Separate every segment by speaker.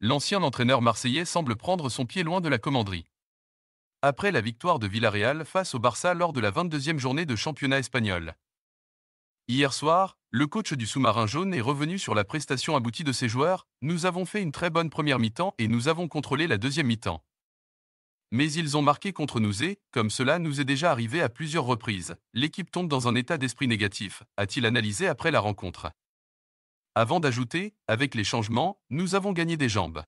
Speaker 1: l'ancien entraîneur marseillais semble prendre son pied loin de la commanderie. Après la victoire de Villarreal face au Barça lors de la 22e journée de championnat espagnol. Hier soir, le coach du sous-marin jaune est revenu sur la prestation aboutie de ses joueurs. Nous avons fait une très bonne première mi-temps et nous avons contrôlé la deuxième mi-temps. Mais ils ont marqué contre nous et, comme cela nous est déjà arrivé à plusieurs reprises, l'équipe tombe dans un état d'esprit négatif, a-t-il analysé après la rencontre avant d'ajouter, avec les changements, nous avons gagné des jambes.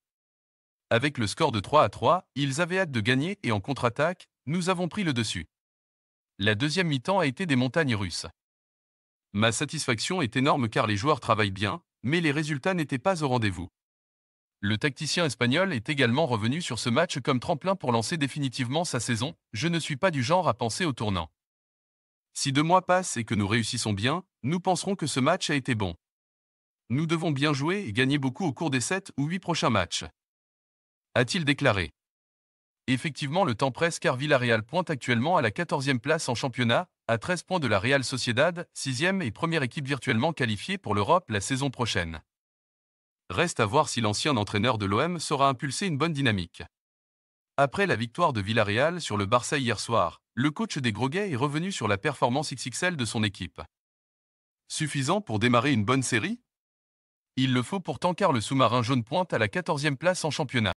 Speaker 1: Avec le score de 3 à 3, ils avaient hâte de gagner et en contre-attaque, nous avons pris le dessus. La deuxième mi-temps a été des montagnes russes. Ma satisfaction est énorme car les joueurs travaillent bien, mais les résultats n'étaient pas au rendez-vous. Le tacticien espagnol est également revenu sur ce match comme tremplin pour lancer définitivement sa saison, je ne suis pas du genre à penser au tournant. Si deux mois passent et que nous réussissons bien, nous penserons que ce match a été bon. Nous devons bien jouer et gagner beaucoup au cours des 7 ou 8 prochains matchs. A-t-il déclaré. Effectivement, le temps presse car Villarreal pointe actuellement à la 14e place en championnat, à 13 points de la Real Sociedad, 6e et première équipe virtuellement qualifiée pour l'Europe la saison prochaine. Reste à voir si l'ancien entraîneur de l'OM saura impulser une bonne dynamique. Après la victoire de Villarreal sur le Barça hier soir, le coach des Groguets est revenu sur la performance XXL de son équipe. Suffisant pour démarrer une bonne série il le faut pourtant car le sous-marin jaune pointe à la 14e place en championnat.